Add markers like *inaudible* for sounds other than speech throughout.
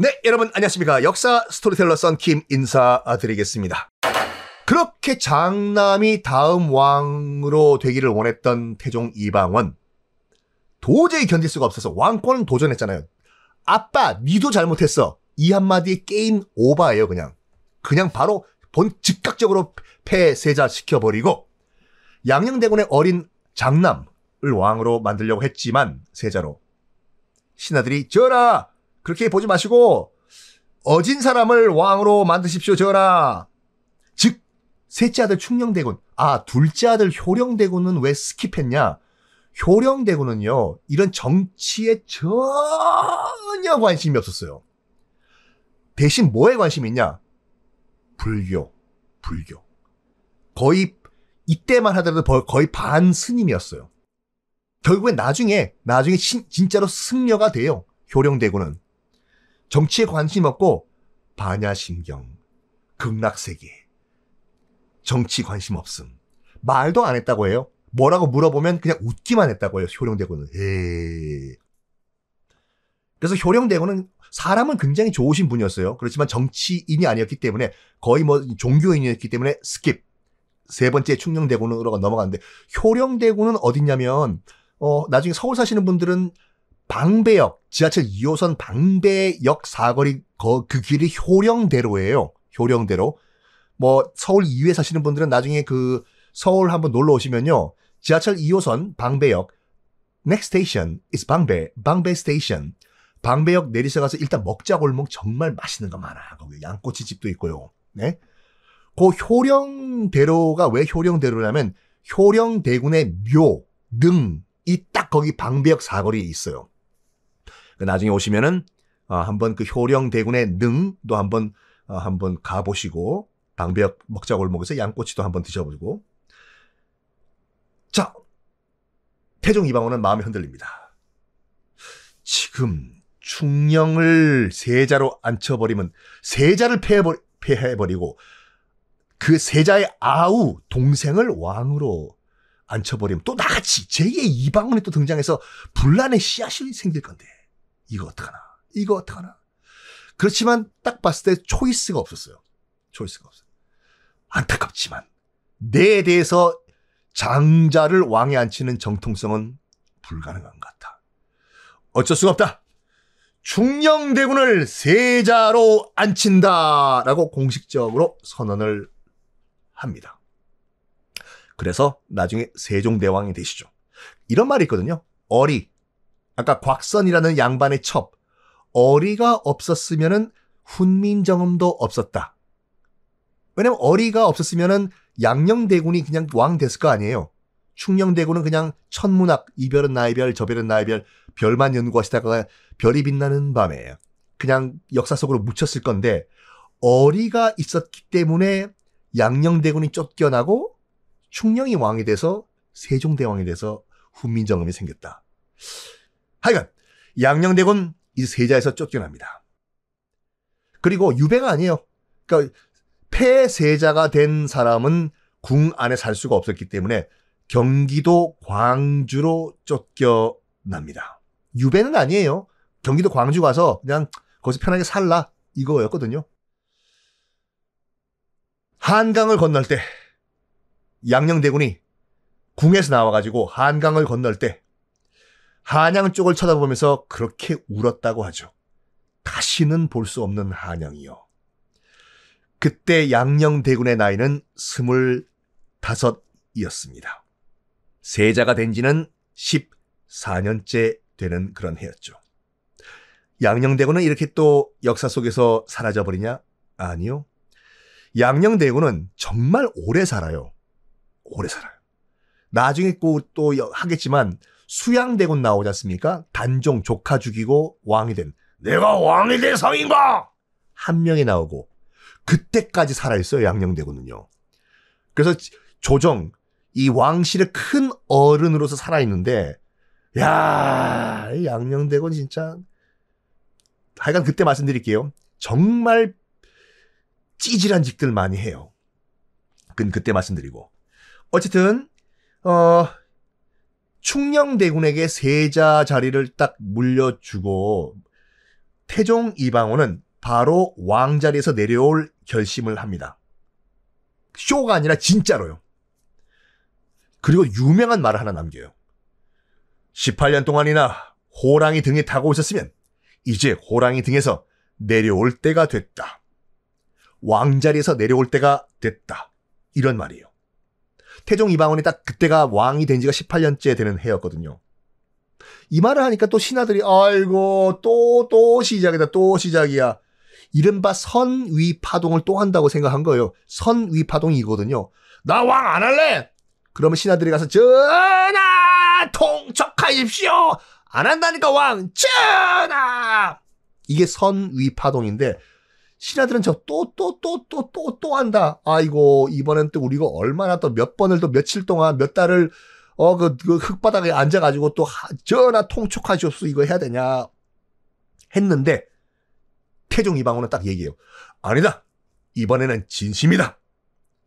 네, 여러분 안녕하십니까. 역사 스토리텔러 썬킴 인사드리겠습니다. 그렇게 장남이 다음 왕으로 되기를 원했던 태종 이방원. 도저히 견딜 수가 없어서 왕권은 도전했잖아요. 아빠, 니도 잘못했어. 이 한마디에 게임 오바예요, 그냥. 그냥 바로 본 즉각적으로 폐세자 시켜버리고 양녕대군의 어린 장남을 왕으로 만들려고 했지만 세자로 신하들이 저라 그렇게 보지 마시고 어진 사람을 왕으로 만드십시오 전하. 즉 셋째 아들 충녕대군, 아 둘째 아들 효령대군은 왜 스킵했냐? 효령대군은요 이런 정치에 전혀 관심이 없었어요. 대신 뭐에 관심이 있냐? 불교, 불교. 거의 이때만 하더라도 거의 반 스님이었어요. 결국엔 나중에 나중에 신, 진짜로 승려가 돼요. 효령대군은 정치에 관심 없고 반야심경, 극락세계, 정치 관심 없음. 말도 안 했다고 해요. 뭐라고 물어보면 그냥 웃기만 했다고 해요. 효령대군은. 에이. 예. 그래서 효령대군은 사람은 굉장히 좋으신 분이었어요. 그렇지만 정치인이 아니었기 때문에 거의 뭐 종교인이었기 때문에 스킵. 세 번째 충령대군으로 넘어갔는데 효령대군은 어딨냐면 어 나중에 서울 사시는 분들은 방배역 지하철 2호선 방배역 사거리 그, 그 길이 효령대로예요. 효령대로. 뭐 서울 2회 사시는 분들은 나중에 그 서울 한번 놀러 오시면요. 지하철 2호선 방배역 Next station is 방배, 방배 s t a t 방배역 내리서 가서 일단 먹자 골목 정말 맛있는 거 많아. 거기 양꼬치집도 있고요. 네. 그 효령대로가 왜 효령대로냐면 효령대군의 묘, 능이 딱 거기 방배역 사거리에 있어요. 그 나중에 오시면은 어, 한번 그 효령 대군의 능도 한번 어, 한번 가보시고 방벽 먹자골목에서 양꼬치도 한번 드셔보시고 자 태종 이방원은 마음이 흔들립니다. 지금 충령을 세자로 앉혀버리면 세자를 패해버리 폐해버리고 그 세자의 아우 동생을 왕으로 앉혀버리면 또 나같이 제2의 이방원이 또 등장해서 분란의 씨앗이 생길 건데 이거 어떡하나, 이거 어떡하나. 그렇지만 딱 봤을 때 초이스가 없었어요. 초이스가 없어요. 안타깝지만 내에 대해서 장자를 왕에 앉히는 정통성은 불가능한 것 같아. 어쩔 수가 없다. 중령대군을 세자로 앉힌다라고 공식적으로 선언을 합니다. 그래서 나중에 세종대왕이 되시죠. 이런 말이 있거든요. 어리, 아까 곽선이라는 양반의 첩, 어리가 없었으면 훈민정음도 없었다. 왜냐면 어리가 없었으면 양녕대군이 그냥 왕 됐을 거 아니에요. 충녕대군은 그냥 천문학, 이별은 나의 별, 저별은 나의 별, 별만 연구하시다가 별이 빛나는 밤에 그냥 역사 속으로 묻혔을 건데 어리가 있었기 때문에 양녕대군이 쫓겨나고 충녕이 왕이 돼서 세종대왕이 돼서 훈민정음이 생겼다. 하여간 양녕대군이 세자에서 쫓겨납니다. 그리고 유배가 아니에요. 그러니까 폐세자가 된 사람은 궁 안에 살 수가 없었기 때문에 경기도 광주로 쫓겨납니다. 유배는 아니에요. 경기도 광주 가서 그냥 거기서 편하게 살라 이거였거든요. 한강을 건널 때 양녕대군이 궁에서 나와가지고 한강을 건널 때 한양 쪽을 쳐다보면서 그렇게 울었다고 하죠. 다시는 볼 수 없는 한양이요. 그때 양녕대군의 나이는 스물다섯이었습니다. 세자가 된 지는 14년째 되는 그런 해였죠. 양녕대군은 이렇게 또 역사 속에서 사라져버리냐? 아니요. 양녕대군은 정말 오래 살아요. 오래 살아요. 나중에 꼭 또 하겠지만 수양대군 나오지 않습니까? 단종 조카 죽이고 왕이 된 내가 왕이 된성인가한 명이 나오고 그때까지 살아있어요 양령대군은요 그래서 조정 이 왕실의 큰 어른으로서 살아있는데 야양령대군 진짜 하여간 그때 말씀드릴게요. 정말 찌질한 짓들 많이 해요. 그 그때 말씀드리고 어쨌든 어 충녕대군에게 세자 자리를 딱 물려주고 태종 이방원은 바로 왕자리에서 내려올 결심을 합니다. 쇼가 아니라 진짜로요. 그리고 유명한 말을 하나 남겨요. 18년 동안이나 호랑이 등에 타고 있었으면 이제 호랑이 등에서 내려올 때가 됐다. 왕자리에서 내려올 때가 됐다. 이런 말이에요. 태종 이방원이 딱 그때가 왕이 된 지가 18년째 되는 해였거든요. 이 말을 하니까 또 신하들이 아이고 또또 또 시작이다 또 시작이야. 이른바 선위 파동을 또 한다고 생각한 거예요. 선위 파동이거든요. 나 왕 안 할래. 그러면 신하들이 가서 전하 통척하십시오. 안 한다니까 왕 전하. 이게 선위 파동인데 신하들은 저 또 또 또 또 또 또 한다. 아이고 이번엔 또 우리가 얼마나 또 몇 번을 또 며칠 동안 몇 달을 어 그 그 흙바닥에 앉아가지고 또 전하 통촉하시옵소 이거 해야 되냐 했는데 태종 이방원은 딱 얘기해요. 아니다. 이번에는 진심이다.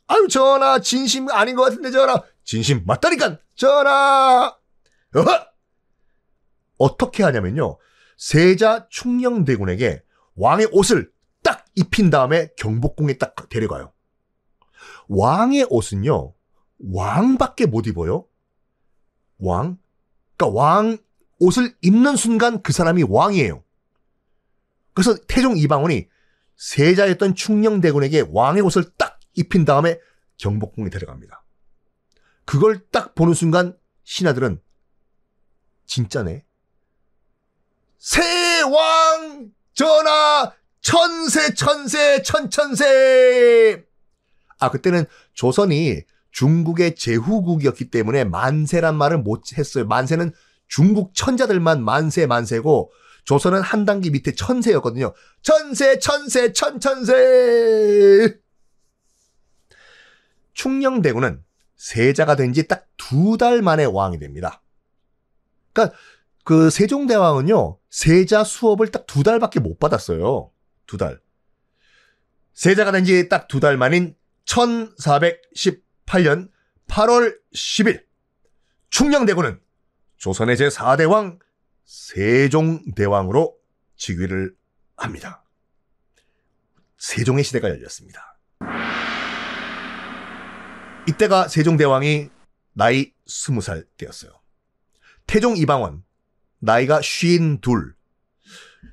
아유 전하 진심 아닌 것 같은데 전하 진심 맞다니까 전하. 어허! 어떻게 하냐면요. 세자 충녕대군에게 왕의 옷을 입힌 다음에 경복궁에 딱 데려가요. 왕의 옷은요, 왕밖에 못 입어요. 왕? 그러니까 왕 옷을 입는 순간 그 사람이 왕이에요. 그래서 태종 이방원이 세자였던 충녕대군에게 왕의 옷을 딱 입힌 다음에 경복궁에 데려갑니다. 그걸 딱 보는 순간 신하들은 진짜네. 세 왕 전하 천세 천세 천천세 아 그때는 조선이 중국의 제후국이었기 때문에 만세란 말을 못 했어요. 만세는 중국 천자들만 만세 만세고 조선은 한 단계 밑에 천세였거든요. 천세 천세 천천세 충녕대군은 세자가 된 지 딱 두 달 만에 왕이 됩니다. 그러니까 그 세종대왕은요 세자 수업을 딱 두 달밖에 못 받았어요. 두 달. 세자가 된 지 딱 두 달 만인 1418년 8월 10일 충녕대군은 조선의 제4대왕 세종대왕으로 즉위를 합니다. 세종의 시대가 열렸습니다. 이때가 세종대왕이 나이 20살 때였어요. 태종 이방원, 나이가 52.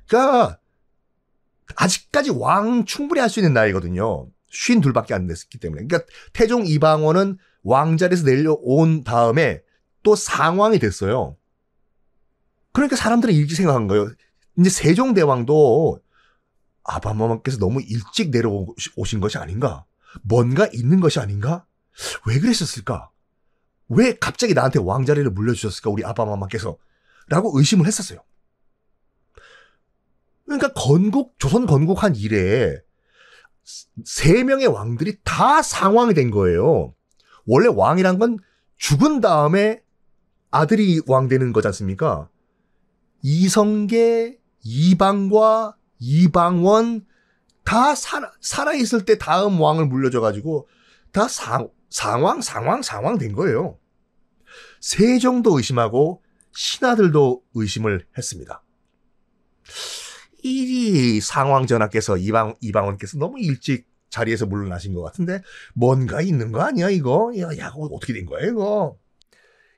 그러니까 아직까지 왕 충분히 할 수 있는 나이거든요. 쉰 둘밖에 안 됐기 때문에. 그러니까 태종 이방원은 왕자리에서 내려온 다음에 또 상왕이 됐어요. 그러니까 사람들은 일찍 생각한 거예요. 이제 세종대왕도 아바마께서 마 너무 일찍 내려오신 것이 아닌가? 뭔가 있는 것이 아닌가? 왜 그랬었을까? 왜 갑자기 나한테 왕자리를 물려주셨을까? 우리 아바마께서. 마 라고 의심을 했었어요. 그러니까 건국 조선 건국한 이래 세 명의 왕들이 다 상왕이 된 거예요. 원래 왕이란 건 죽은 다음에 아들이 왕 되는 거지 습니까 이성계, 이방과 이방원 다 살아, 살아있을 때 다음 왕을 물려줘가지고 다 상, 상왕, 상왕, 상왕 된 거예요. 세종도 의심하고 신하들도 의심을 했습니다. 1위 상황 전하께서 이방, 이방원께서 너무 일찍 자리에서 물러나신 것 같은데 뭔가 있는 거 아니야 이거? 야, 야 어, 어떻게 된 거야 이거?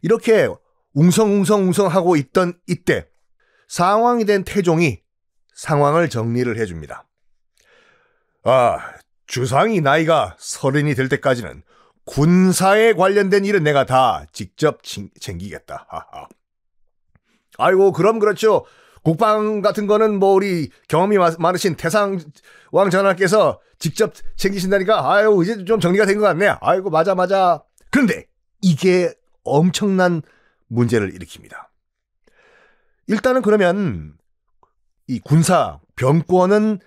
이렇게 웅성웅성웅성하고 있던 이때 상황이 된 태종이 상황을 정리를 해줍니다. 아, 주상이 나이가 서른이 될 때까지는 군사에 관련된 일은 내가 다 직접 챙기겠다. 하 아이고, 그럼 그렇죠. 국방 같은 거는 뭐 우리 경험이 많으신 태상 왕 전하께서 직접 챙기신다니까 아유 이제 좀 정리가 된 것 같네. 아이고 맞아 맞아. 그런데 이게 엄청난 문제를 일으킵니다. 일단은 그러면 이 군사 병권은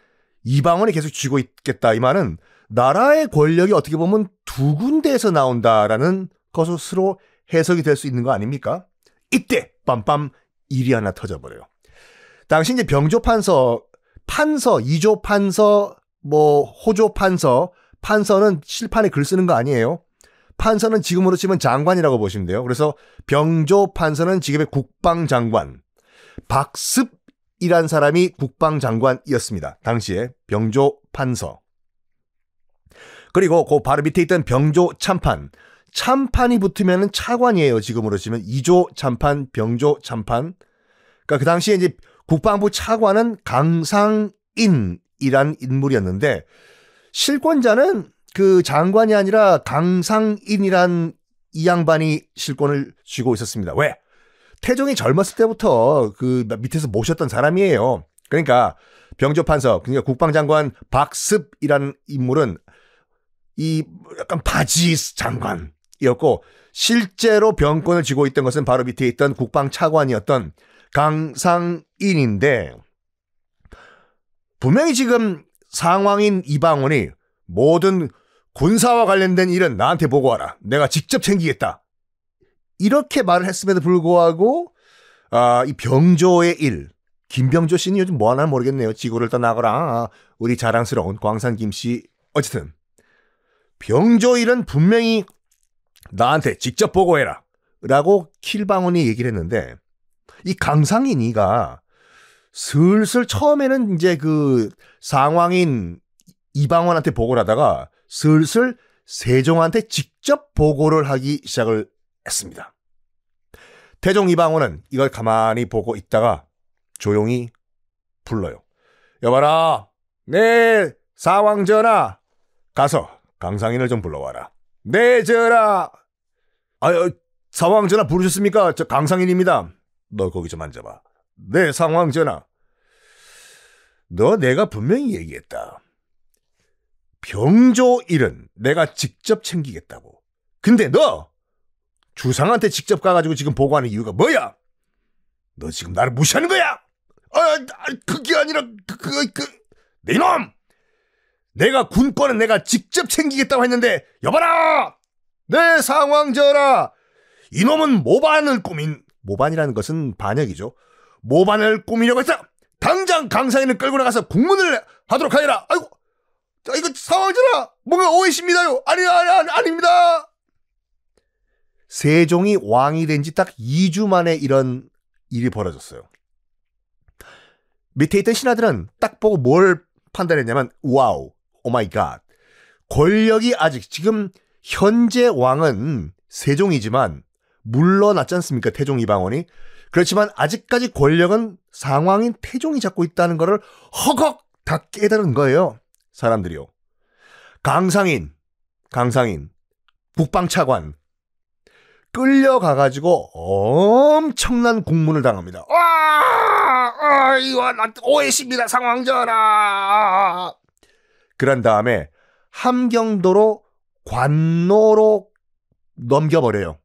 이방원이 계속 쥐고 있겠다 이 말은 나라의 권력이 어떻게 보면 두 군데에서 나온다라는 것으로 해석이 될 수 있는 거 아닙니까? 이때 빰빰 일이 하나 터져버려요. 당시 이제 병조 판서, 판서, 이조 판서, 뭐 호조 판서, 판서는 실판에 글 쓰는 거 아니에요. 판서는 지금으로 치면 장관이라고 보시면 돼요. 그래서 병조 판서는 지금의 국방장관, 박습이란 사람이 국방장관이었습니다. 당시에 병조 판서. 그리고 그 바로 밑에 있던 병조 참판. 참판이 붙으면 차관이에요. 지금으로 치면 이조 참판, 병조 참판. 그러니까 그 당시에 이제 국방부 차관은 강상인이란 인물이었는데 실권자는 그 장관이 아니라 강상인이란 이 양반이 실권을 쥐고 있었습니다. 왜? 태종이 젊었을 때부터 그 밑에서 모셨던 사람이에요. 그러니까 병조판서, 그러니까 국방장관 박습이라는 인물은 이 약간 바지 장관이었고 실제로 병권을 쥐고 있던 것은 바로 밑에 있던 국방차관이었던 강상 1인데 분명히 지금 상황인 이방원이 모든 군사와 관련된 일은 나한테 보고하라. 내가 직접 챙기겠다. 이렇게 말을 했음에도 불구하고 아, 이 병조의 일. 김병조 씨는 요즘 뭐 하나 모르겠네요. 지구를 떠나거라. 우리 자랑스러운 광산 김 씨. 어쨌든 병조 일은 분명히 나한테 직접 보고해라. 라고 킬방언이 얘기를 했는데 이 강상인이가 슬슬 처음에는 이제 그 상황인 이방원한테 보고를 하다가 슬슬 세종한테 직접 보고를 하기 시작을 했습니다. 태종 이방원은 이걸 가만히 보고 있다가 조용히 불러요. 여봐라, 네, 사왕 전하 가서 강상인을 좀 불러와라. 네 전하. 아유 사왕 전하 부르셨습니까? 저 강상인입니다. 너 거기 좀 앉아봐. 네, 상황 전화. 너 내가 분명히 얘기했다. 병조 일은 내가 직접 챙기겠다고. 근데 너 주상한테 직접 가가지고 지금 보고하는 이유가 뭐야? 너 지금 나를 무시하는 거야? 아, 아 그게 아니라 그, 그, 그, 네 놈! 내가 군권은 내가 직접 챙기겠다고 했는데 여봐라! 내 상황 전화 이놈은 모반을 꾸민 모반이라는 것은 반역이죠. 모반을 꾸미려고 했어. 당장 강사인을 끌고 나가서 국문을 하도록 하여라. 아이고, 자, 이거 상황이잖아. 뭔가 오해십니다요. 아니, 아니, 아니, 아닙니다. 세종이 왕이 된 지 딱 2주 만에 이런 일이 벌어졌어요. 밑에 있던 신하들은 딱 보고 뭘 판단했냐면, 와우, 오 마이 갓. 권력이 아직 지금 현재 왕은 세종이지만 물러났지 않습니까? 태종 이방원이. 그렇지만 아직까지 권력은 상황인 태종이 잡고 있다는 것을 허걱 다 깨달은 거예요. 사람들이요. 강상인, 강상인, 북방차관 끌려가가지고 엄청난 공문을 당합니다. 와, 아, 이거 오해십니다 상황전아. 그런 다음에 함경도로 관노로 넘겨버려요.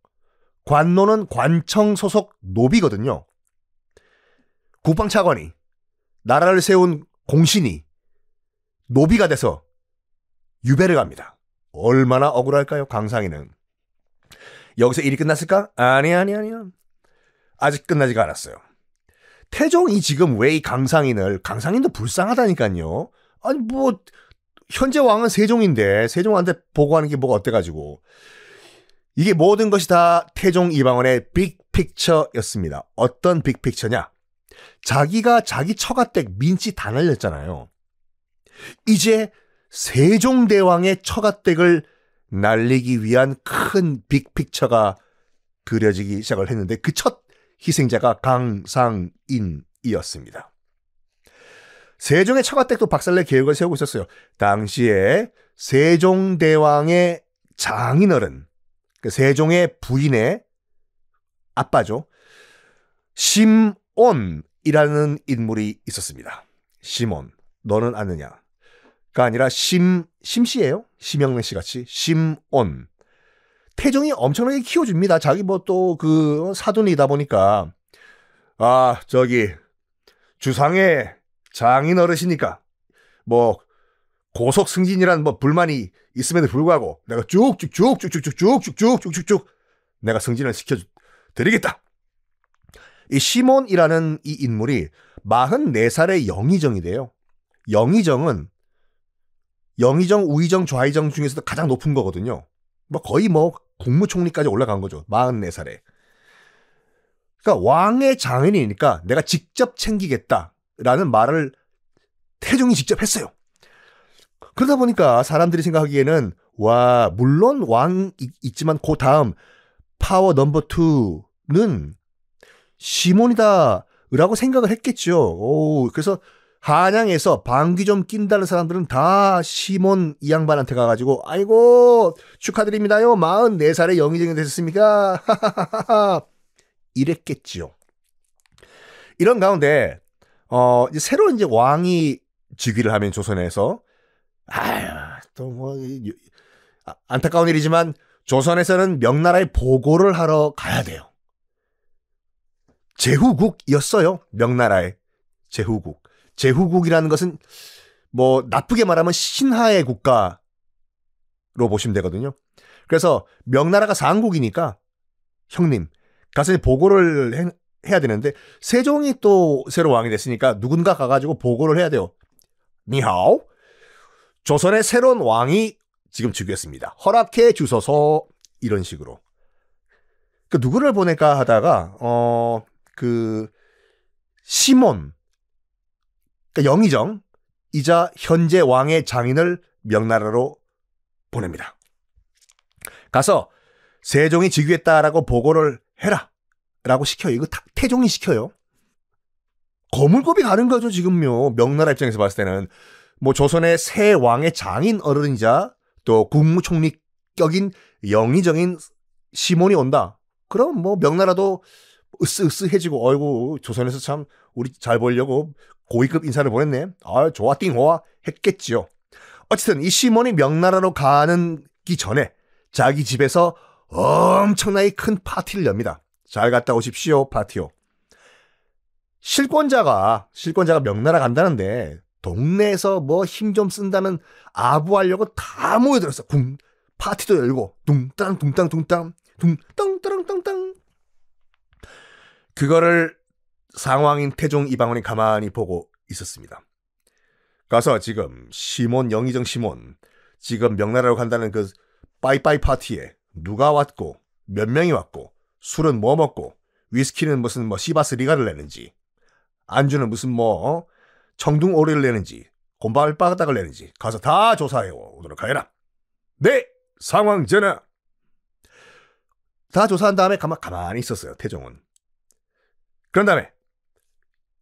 관노는 관청 소속 노비거든요. 국방차관이 나라를 세운 공신이 노비가 돼서 유배를 갑니다. 얼마나 억울할까요? 강상희는. 여기서 일이 끝났을까? 아니 아니 아니야. 아직 끝나지가 않았어요. 태종이 지금 왜 이 강상인을 강상인도 불쌍하다니까요. 아니 뭐 현재 왕은 세종인데 세종한테 보고하는 게 뭐가 어때가지고 이게 모든 것이 다 태종 이방원의 빅픽처였습니다. 어떤 빅픽처냐? 자기가 자기 처가댁 민치 다 날렸잖아요. 이제 세종대왕의 처가댁을 날리기 위한 큰 빅픽처가 그려지기 시작을 했는데 그 첫 희생자가 강상인이었습니다. 세종의 처가댁도 박살내 계획을 세우고 있었어요. 당시에 세종대왕의 장인어른 그 세종의 부인의 아빠죠. 심온이라는 인물이 있었습니다. 심온, 너는 아느냐? 가 아니라 심, 심씨예요. 심영래 씨 같이. 심온. 태종이 엄청나게 키워줍니다. 자기 뭐 또 그 사돈이다 보니까. 아, 저기, 주상의 장인 어르시니까, 뭐, 고속 승진이란 뭐 불만이 있음에도 불구하고 내가 쭉쭉쭉쭉쭉쭉쭉쭉쭉쭉 내가 승진을 시켜드리겠다. 이 시몬이라는 이 인물이 44살의 영의정이 돼요. 영의정은 영의정, 우의정, 좌의정 중에서도 가장 높은 거거든요. 뭐 거의 뭐 국무총리까지 올라간 거죠. 44살에. 그러니까 왕의 장인이니까 내가 직접 챙기겠다라는 말을 태종이 직접 했어요. 그러다 보니까 사람들이 생각하기에는 와 물론 왕 있지만 그 다음 파워 넘버 투는 시몬이다라고 생각을 했겠죠. 오, 그래서 한양에서 방귀 좀 낀다는 사람들은 다 시몬 이 양반한테 가가지고 아이고 축하드립니다요 44살에 영의정이 되셨습니까 *laughs* 이랬겠지요 이런 가운데 어 새로 이제 왕이 즉위를 하면 조선에서 아휴, 또 뭐, 아, 안타까운 일이지만 조선에서는 명나라에 보고를 하러 가야 돼요. 제후국이었어요. 명나라의 제후국. 제후국이라는 것은 뭐 나쁘게 말하면 신하의 국가로 보시면 되거든요. 그래서 명나라가 상국이니까 형님 가서 보고를 해, 해야 되는데 세종이 또 새로 왕이 됐으니까 누군가 가가지고 보고를 해야 돼요. 니하오 조선의 새로운 왕이 지금 즉위했습니다. 허락해 주소서 이런 식으로. 그 누구를 보낼까 하다가 어그 시몬 그러니까 영의정 이자 현재 왕의 장인을 명나라로 보냅니다. 가서 세종이 즉위했다라고 보고를 해라. 라고 시켜요. 이거 다, 태종이 시켜요. 거물급이 가는 거죠, 지금요. 명나라 입장에서 봤을 때는. 뭐 조선의 새 왕의 장인 어른이자 또 국무총리격인 영의정인 시몬이 온다. 그럼 뭐 명나라도 으쓱으쓱해지고 어이구 조선에서 참 우리 잘 보려고 고위급 인사를 보냈네. 아 좋아 띵호와 했겠지요. 어쨌든 이 시몬이 명나라로 가는 기 전에 자기 집에서 엄청나게 큰 파티를 엽니다. 잘 갔다 오십시오 파티요. 실권자가 실권자가 명나라 간다는데 동네에서 뭐 힘 좀 쓴다는 아부하려고 다 모여들었어. 쿵 파티도 열고 둥땅 둥땅 둥땅 둥땅 따랑 땅땅. 그거를 상황인 태종 이방원이 가만히 보고 있었습니다. 가서 지금 시몬 영희정 시몬 지금 명나라로 간다는 그 빠이빠이 파티에 누가 왔고 몇 명이 왔고 술은 뭐 먹고 위스키는 무슨 뭐 시바스 리가를 내는지 안주는 무슨 뭐 어? 청둥 오리를 내는지 곰발바닥을 내는지 가서 다 조사해 오도록 하여라. 네, 상황 전화. 다 조사한 다음에 가만, 가만히 있었어요, 태종은. 그런 다음에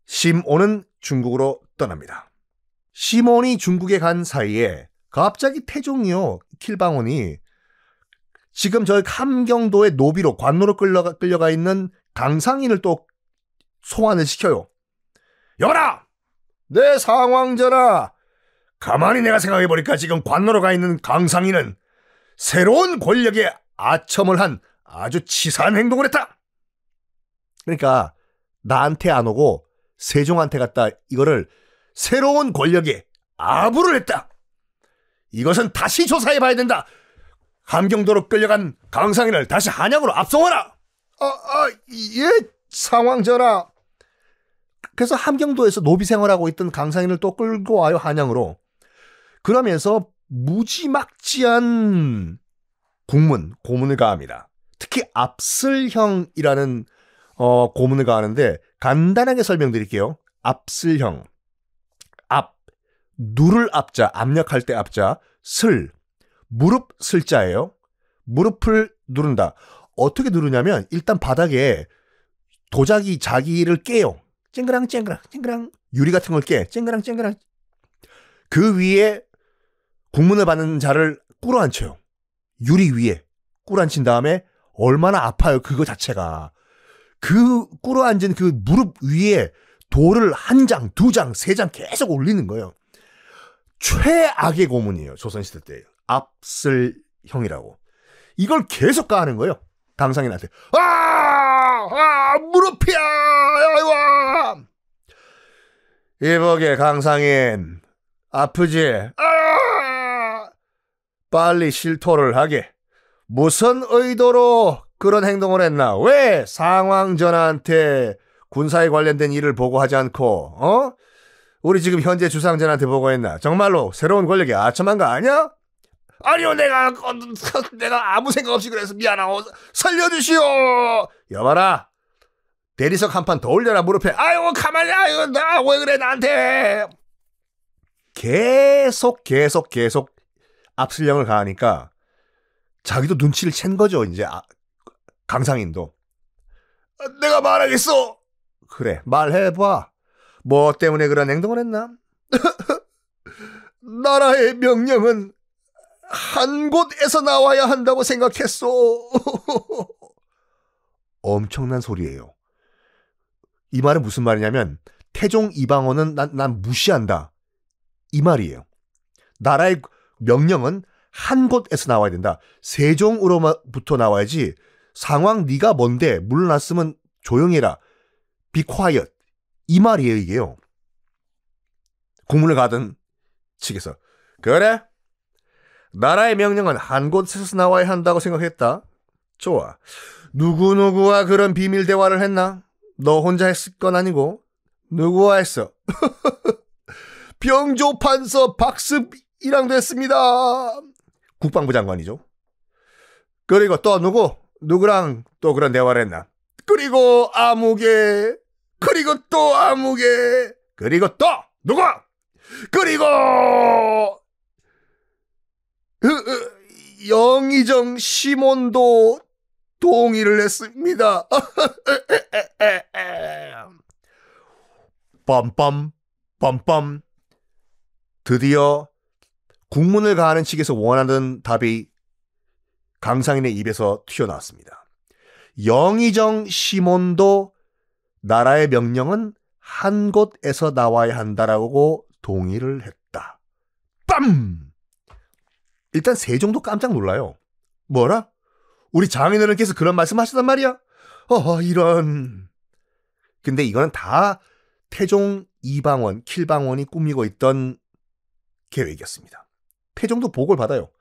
심오는 중국으로 떠납니다. 심온이 중국에 간 사이에 갑자기 태종이요, 킬방온이 지금 저희 함경도의 노비로 관노로 끌려가, 끌려가 있는 강상인을 또 소환을 시켜요. 여봐라! 내 상황전하. 가만히 내가 생각해보니까 지금 관노로 가 있는 강상인은 새로운 권력에 아첨을 한 아주 치사한 행동을 했다. 그러니까 나한테 안 오고 세종한테 갔다 이거를 새로운 권력에 아부를 했다. 이것은 다시 조사해 봐야 된다. 함경도로 끌려간 강상인을 다시 한양으로 압송하라. 아, 아, 예, 상황 전화 그래서 함경도에서 노비 생활하고 있던 강상인을 또 끌고 와요 한양으로. 그러면서 무지막지한 국문 고문을 가합니다. 특히 압슬형이라는 어, 고문을 가하는데 간단하게 설명드릴게요. 압슬형 압 누를 압자 압력할 때 압자 슬 무릎 슬자예요. 무릎을 누른다. 어떻게 누르냐면 일단 바닥에 도자기 자기를 깨요. 쨍그랑 쨍그랑 쨍그랑 유리 같은 걸 깨. 쨍그랑 쨍그랑. 그 위에 국문을 받는 자를 꿇어 앉혀요. 유리 위에 꿇어 앉힌 다음에 얼마나 아파요. 그거 자체가. 그 꿇어 앉은 그 무릎 위에 돌을 한 장, 두 장, 세 장 계속 올리는 거예요. 최악의 고문이에요. 조선시대 때. 압슬형이라고. 이걸 계속 까는 거예요. 강상인한테. 아! 아 무릎이야 이와 이보게 강상인 아프지 아 빨리 실토를 하게 무슨 의도로 그런 행동을 했나 왜 상황전한테 군사에 관련된 일을 보고하지 않고 어 우리 지금 현재 주상전한테 보고했나 정말로 새로운 권력이 아첨한 거 아니야? 아니요, 내가, 어, *laughs* 내가 아무 생각 없이 그래서 미안하고, 살려주시오! 여봐라. 대리석 한 판 더 올려라, 무릎에. 아유, 가만히, 아유, 나왜 그래, 나한테! 계속, 계속, 계속 압수령을 가하니까, 자기도 눈치를 챈 거죠, 이제, 아, 강상인도. 아, 내가 말하겠어! 그래, 말해봐. 뭐 때문에 그런 행동을 했나? *laughs* 나라의 명령은 한 곳에서 나와야 한다고 생각했어. *laughs* 엄청난 소리예요. 이 말은 무슨 말이냐면 태종 이방원은 난, 난 무시한다. 이 말이에요. 나라의 명령은 한 곳에서 나와야 된다. 세종으로부터 나와야지 상황 네가 뭔데 물러났으면 조용해라. Be quiet. 이 말이에요 이게요. 국문을 가든 측에서 그래 나라의 명령은 한 곳에서 나와야 한다고 생각했다. 좋아. 누구누구와 그런 비밀 대화를 했나? 너 혼자 했을 건 아니고. 누구와 했어? *laughs* 병조판서 박습이랑 됐습니다. 국방부 장관이죠. 그리고 또 누구? 누구랑 또 그런 대화를 했나? 그리고 아무개. 그리고 또 아무개. 그리고 또 누구? 그리고 으, 으, 영의정 시몬도 동의를 했습니다. *laughs* 빰빰 빰빰 드디어 국문을 가하는 측에서 원하는 답이 강상인의 입에서 튀어나왔습니다. 영의정 시몬도 나라의 명령은 한 곳에서 나와야 한다라고 동의를 했다. 빰! 일단 세종도 깜짝 놀라요. 뭐라? 우리 장인어른께서 그런 말씀 하시단 말이야? 어, 허 이런. 근데 이거는 다 태종 이방원, 킬방원이 꾸미고 있던 계획이었습니다. 태종도 보고를 받아요.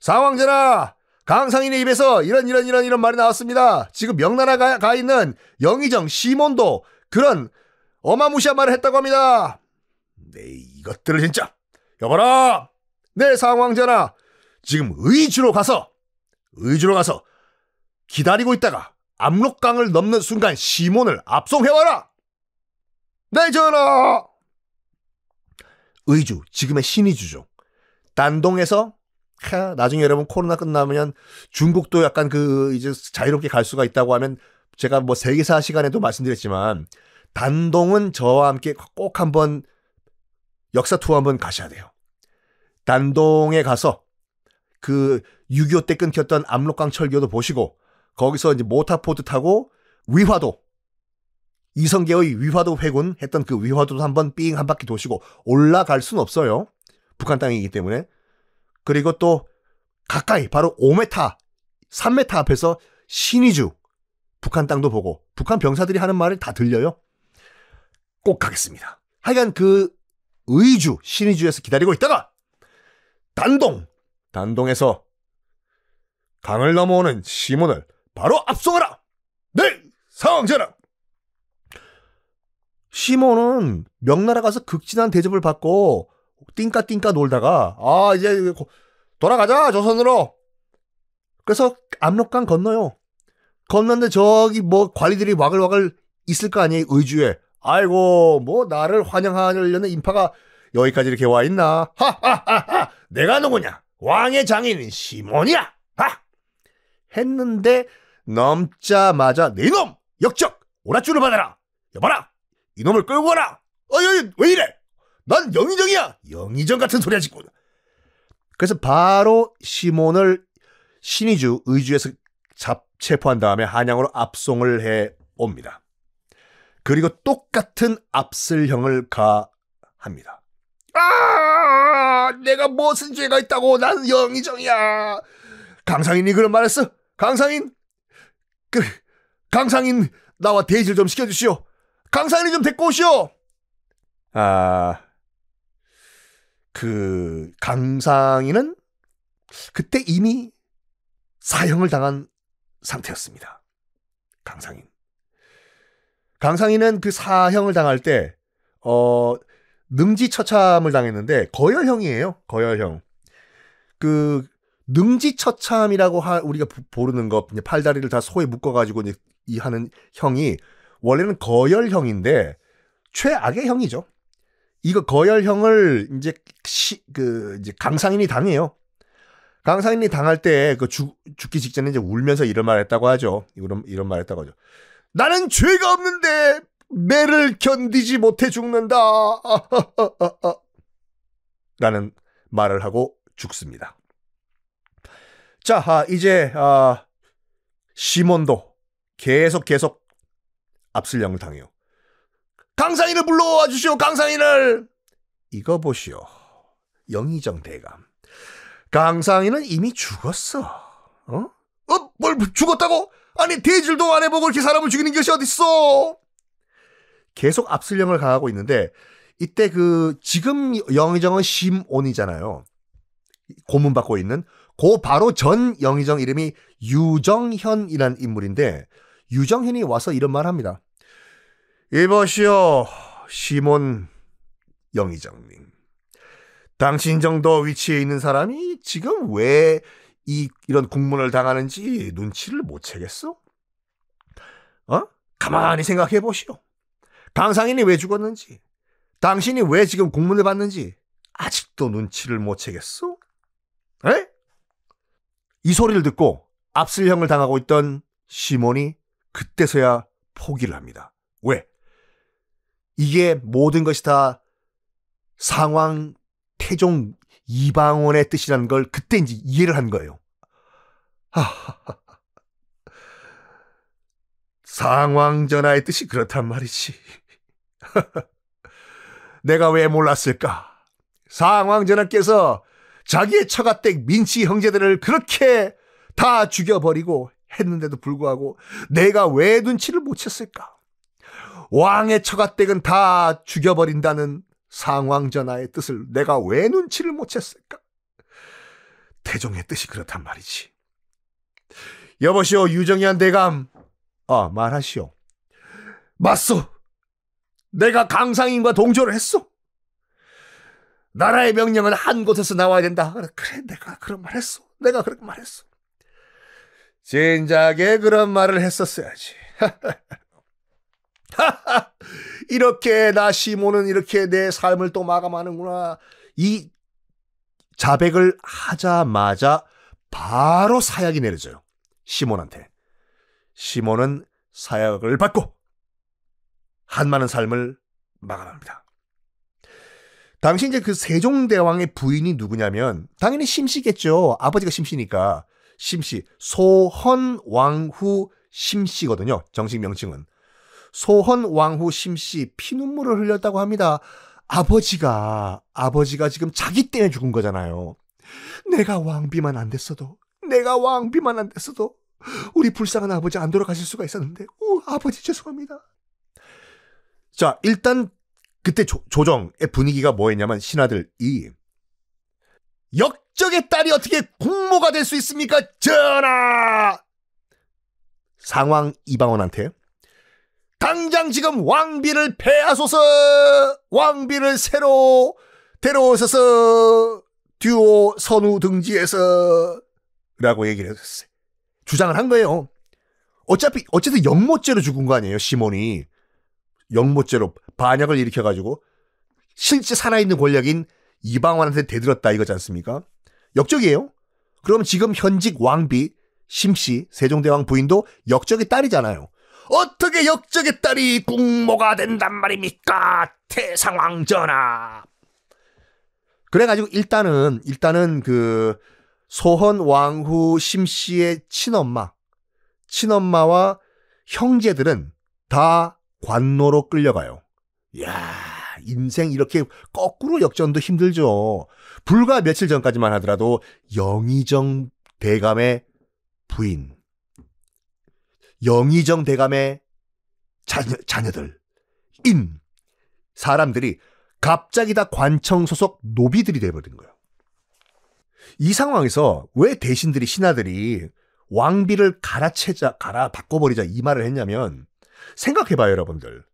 상황제라 강상인의 입에서 이런 이런 이런 이런 말이 나왔습니다. 지금 명나라 가, 가 있는 영의정 시몬도 그런 어마무시한 말을 했다고 합니다. 네, 이것들을 진짜 여봐라! 네, 상황자나 지금 의주로 가서 의주로 가서 기다리고 있다가 압록강을 넘는 순간 시몬을 압송해와라! 네 전하! 의주, 지금의 신의주죠. 단동에서 하, 나중에 여러분 코로나 끝나면 중국도 약간 그 이제 자유롭게 갈 수가 있다고 하면 제가 뭐 세계사 시간에도 말씀드렸지만 단동은 저와 함께 꼭 한번 역사 투어 한번 가셔야 돼요. 단동에 가서 그6.25때 끊겼던 압록강 철교도 보시고 거기서 이제 모타포드 타고 위화도 이성계의 위화도 회군 했던 그 위화도도 한번 삥 한 바퀴 도시고 올라갈 순 없어요. 북한 땅이기 때문에. 그리고 또 가까이 바로 5m, 3m 앞에서 신의주 북한 땅도 보고 북한 병사들이 하는 말을 다 들려요. 꼭 가겠습니다. 하여간 그 의주 신의주에서 기다리고 있다가 단동 단동에서 강을 넘어오는 시몬을 바로 압송하라! 네! 상황전하! 시몬은 명나라 가서 극진한 대접을 받고 띵까띵까 놀다가 아 이제 돌아가자 조선으로 그래서 압록강 건너요 건너는데 저기 뭐 관리들이 와글와글 있을 거 아니에요 의주에 아이고 뭐 나를 환영하려는 인파가 여기까지 이렇게 와 있나 하하하하 내가 누구냐 왕의 장인 시몬이야! 아! 했는데 넘자마자 네놈 역적 오라주를 받아라 여봐라 이놈을 끌고 와라 어이 왜 이래 난 영의정이야 영의정 같은 소리 하지군 그래서 바로 시몬을 신의주 의주에서 잡 체포한 다음에 한양으로 압송을 해 옵니다 그리고 똑같은 압슬형을 가합니다 아! 내가 무슨 죄가 있다고 난 영의정이야. 강상인이 그런 말했어. 강상인 그 강상인 나와 대이질좀 시켜주시오. 강상인이 좀 데리고 오시오. 아, 그 강상인은 그때 이미 사형을 당한 상태였습니다. 강상인. 강상인은 그 사형을 당할 때, 어, 능지처참을 당했는데 거열형이에요. 거열형. 그 능지처참이라고 하, 우리가 부르는거 팔다리를 다 소에 묶어가지고 이제 이 하는 형이 원래는 거열형인데 최악의 형이죠. 이거 거열형을 이제 시, 그 이제 강상인이 당해요. 강상인이 당할 때 그 죽기 직전에 이제 울면서 이런 말했다고 하죠. 이런 이런 말했다고 하죠. 나는 죄가 없는데 매를 견디지 못해 죽는다. *laughs* 라는 말을 하고 죽습니다. 자, 아, 이제 시몬도 아, 계속 계속 압슬령을 당해요. 강상인을 불러와 주시오. 강상인을 이거 보시오. 영의정 대감. 강상인은 이미 죽었어. 어? 어? 뭘 죽었다고? 아니 대질도 안 해보고 이렇게 사람을 죽이는 것이 어딨어? 계속 압수령을 가하고 있는데 이때 그 지금 영의정은 심온이잖아요. 고문받고 있는 고 바로 전 영의정 이름이 유정현이란 인물인데 유정현이 와서 이런 말 합니다. 이보시오 심온 영의정님. 당신 정도 위치에 있는 사람이 지금 왜 이, 이런 국문을 당하는지 눈치를 못 채겠어? 어? 가만히 생각해 보시오. 강상인이 왜 죽었는지, 당신이 왜 지금 공문을 받는지 아직도 눈치를 못 채겠소? 에? 이 소리를 듣고 압슬형을 당하고 있던 시몬이 그때서야 포기를 합니다. 왜? 이게 모든 것이 다 상황 태종 이방원의 뜻이라는 걸 그때 이제 이해를 한 거예요. 하하하. 상황 전화의 뜻이 그렇단 말이지. *laughs* 내가 왜 몰랐을까? 상왕전하께서 자기의 처가댁 민치 형제들을 그렇게 다 죽여버리고 했는데도 불구하고 내가 왜 눈치를 못 챘을까? 왕의 처가댁은 다 죽여버린다는 상왕전하의 뜻을 내가 왜 눈치를 못 챘을까? 태종의 뜻이 그렇단 말이지. 여보시오 유정이한 대감. 아 말하시오. 맞소. 내가 강상인과 동조를 했어. 나라의 명령은 한 곳에서 나와야 된다. 그래, 내가 그런 말 했어. 내가 그렇게 말했어. 진작에 그런 말을 했었어야지. *laughs* 이렇게 나 시몬은 이렇게 내 삶을 또 마감하는구나. 이 자백을 하자마자 바로 사약이 내려져요. 시몬한테. 시몬은 사약을 받고 한 많은 삶을 마감합니다. 당시 이제 그 세종대왕의 부인이 누구냐면 당연히 심씨겠죠. 아버지가 심씨니까 심씨 소헌왕후 심씨거든요. 정식 명칭은 소헌왕후 심씨 피눈물을 흘렸다고 합니다. 아버지가 아버지가 지금 자기 때문에 죽은 거잖아요. 내가 왕비만 안 됐어도 내가 왕비만 안 됐어도 우리 불쌍한 아버지 안 돌아가실 수가 있었는데 오, 아버지 죄송합니다. 자, 일단 그때 조, 조정의 분위기가 뭐였냐면 신하들이 역적의 딸이 어떻게 국모가 될 수 있습니까? 전하! 상황 이방원한테 당장 지금 왕비를 패하소서 왕비를 새로 데려오소서 듀오 선우 등지에서 라고 얘기를 했었어요. 주장을 한 거예요. 어차피 어쨌든 연못죄로 죽은 거 아니에요 시몬이 영모죄로 반역을 일으켜가지고 실제 살아있는 권력인 이방원한테 대들었다 이거지 않습니까? 역적이에요. 그럼 지금 현직 왕비 심씨 세종대왕 부인도 역적의 딸이잖아요. 어떻게 역적의 딸이 국모가 된단 말입니까? 태상왕 전아 그래가지고 일단은 일단은 그 소헌 왕후 심씨의 친엄마, 친엄마와 형제들은 다 관노로 끌려가요. 야 인생 이렇게 거꾸로 역전도 힘들죠. 불과 며칠 전까지만 하더라도 영의정 대감의 부인, 영의정 대감의 자녀, 자녀들, 인, 사람들이 갑자기 다 관청 소속 노비들이 돼버린 거예요. 이 상황에서 왜 대신들이 신하들이 왕비를 갈아채자, 갈아 바꿔버리자 이 말을 했냐면 생각해봐요, 여러분들.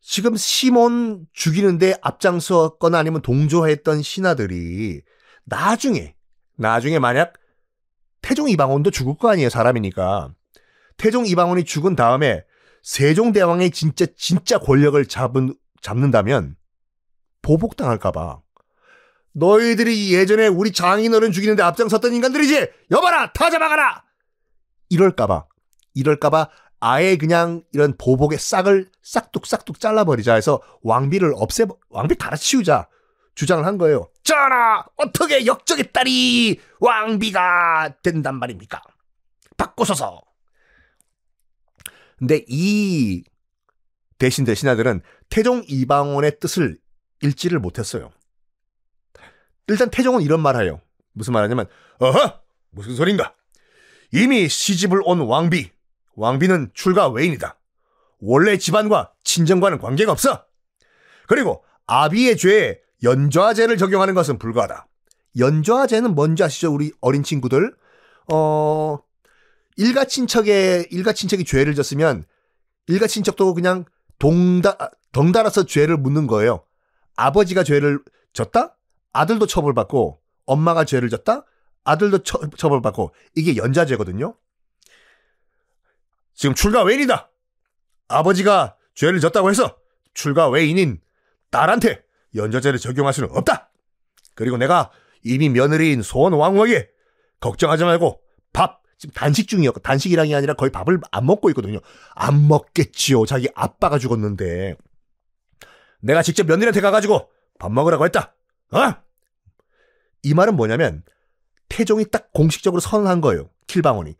지금 시몬 죽이는데 앞장서거나 아니면 동조했던 신하들이 나중에, 나중에 만약 태종 이방원도 죽을 거 아니에요, 사람이니까. 태종 이방원이 죽은 다음에 세종대왕의 진짜, 진짜 권력을 잡은, 잡는다면 보복당할까봐. 너희들이 예전에 우리 장인어른 죽이는데 앞장섰던 인간들이지! 여봐라! 다 잡아가라! 이럴까봐, 이럴까봐 아예 그냥 이런 보복의 싹을 싹둑싹둑 잘라버리자 해서 왕비를 없애 왕비 갈아치우자 주장을 한 거예요. 전하 어떻게 역적의 딸이 왕비가 된단 말입니까? 바꿔서서. 근데 이대신대 신하들은 태종 이방원의 뜻을 읽지를 못했어요. 일단 태종은 이런 말하요. 무슨 말하냐면 어허 무슨 소린가? 이미 시집을 온 왕비 왕비는 출가 외인이다. 원래 집안과 친정과는 관계가 없어. 그리고 아비의 죄에 연좌제를 적용하는 것은 불가하다. 연좌제는 뭔지 아시죠? 우리 어린 친구들. 어, 일가 친척의 일가 친척이 죄를 졌으면 일가 친척도 그냥 동다 덩달아서 죄를 묻는 거예요. 아버지가 죄를 졌다? 아들도 처벌받고 엄마가 죄를 졌다? 아들도 처, 벌받고 이게 연좌제거든요. 지금 출가 외인이다. 아버지가 죄를 졌다고 해서 출가 외인인 딸한테 연좌제를 적용할 수는 없다. 그리고 내가 이미 며느리인 소원 왕후에게 걱정하지 말고 밥 지금 단식 중이었고 단식이랑이 아니라 거의 밥을 안 먹고 있거든요. 안 먹겠지요. 자기 아빠가 죽었는데 내가 직접 며느리한테 가가지고 밥 먹으라고 했다. 어? 이 말은 뭐냐면 태종이 딱 공식적으로 선언한 거예요. 킬방원이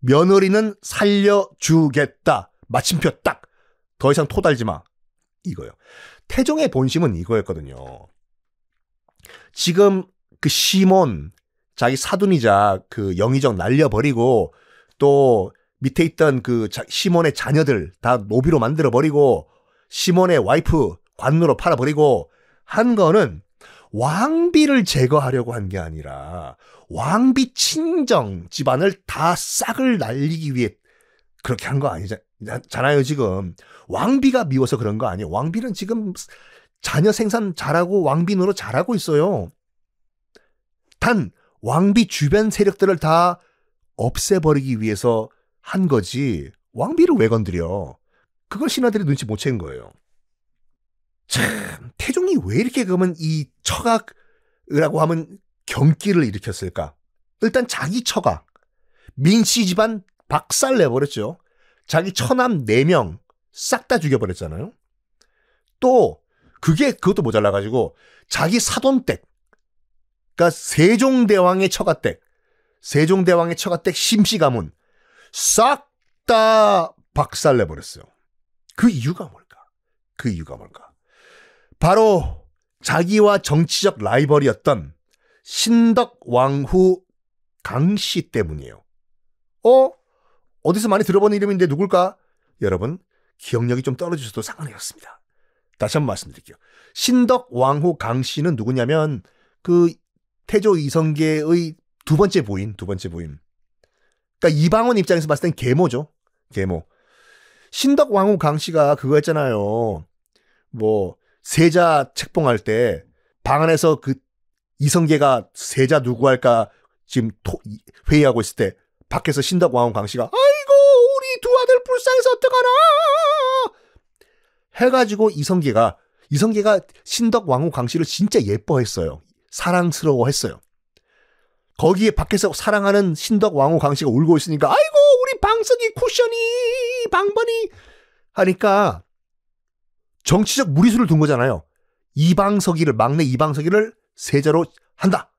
며느리는 살려주겠다. 마침표 딱. 더 이상 토달지 마. 이거요. 태종의 본심은 이거였거든요. 지금 그 시몬, 자기 사돈이자 그 영의정 날려버리고 또 밑에 있던 그 자, 시몬의 자녀들 다 노비로 만들어버리고 시몬의 와이프 관노로 팔아버리고 한 거는 왕비를 제거하려고 한 게 아니라 왕비 친정 집안을 다 싹을 날리기 위해 그렇게 한 거 아니잖아요, 지금. 왕비가 미워서 그런 거 아니에요. 왕비는 지금 자녀 생산 잘하고 왕비노로 잘하고 있어요. 단, 왕비 주변 세력들을 다 없애버리기 위해서 한 거지, 왕비를 왜 건드려? 그걸 신하들이 눈치 못 챈 거예요. 참, 태종이 왜 이렇게 그러면 이 처각이라고 하면 경기를 일으켰을까? 일단 자기 처각 민씨 집안 박살 내버렸죠. 자기 처남 4명 싹 다 죽여버렸잖아요. 또 그게 그것도 모자라가지고 자기 사돈댁 그러니까 세종대왕의 처가댁 세종대왕의 처가댁 심씨 가문 싹 다 박살 내버렸어요. 그 이유가 뭘까? 그 이유가 뭘까? 바로 자기와 정치적 라이벌이었던 신덕왕후 강씨 때문이에요. 어? 어디서 많이 들어본 이름인데 누굴까? 여러분, 기억력이 좀 떨어지셔도 상관없습니다. 다시 한번 말씀드릴게요. 신덕왕후 강씨는 누구냐면 그 태조 이성계의 두 번째 부인, 두 번째 부인. 그니까 이방원 입장에서 봤을 땐 계모죠. 계모. 신덕왕후 강씨가 그거 했잖아요. 뭐 세자 책봉할 때 방 안에서 그 이성계가 세자 누구 할까 지금 토, 회의하고 있을 때 밖에서 신덕 왕후 강 씨가 아이고 우리 두 아들 불쌍해서 어떡하나 해가지고 이성계가 이성계가 신덕 왕후 강씨를 진짜 예뻐했어요. 사랑스러워했어요. 거기에 밖에서 사랑하는 신덕 왕후 강씨가 울고 있으니까 아이고 우리 방석이 쿠션이 방번이 하니까 정치적 무리수를 둔 거잖아요. 이방석이를 막내 이방석이를 세자로 한다.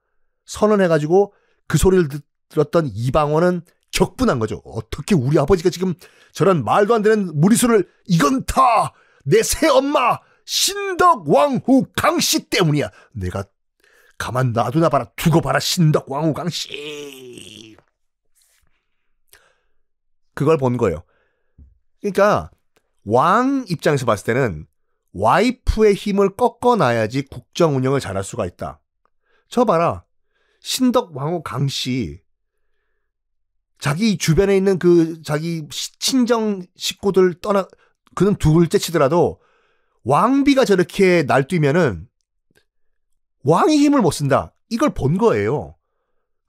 선언해가지고 그 소리를 들었던 이방원은 격분한 거죠. 어떻게 우리 아버지가 지금 저런 말도 안 되는 무리수를 이건 다 내 새엄마 신덕왕후 강씨 때문이야. 내가 가만 놔두나 봐라 두고 봐라 신덕왕후 강씨. 그걸 본 거예요. 그러니까 왕 입장에서 봤을 때는 와이프의 힘을 꺾어놔야지 국정 운영을 잘할 수가 있다. 저 봐라. 신덕 왕후 강씨 자기 주변에 있는 그 자기 친정 식구들 떠나 그는 둘째 치더라도 왕비가 저렇게 날뛰면은 왕이 힘을 못 쓴다. 이걸 본 거예요.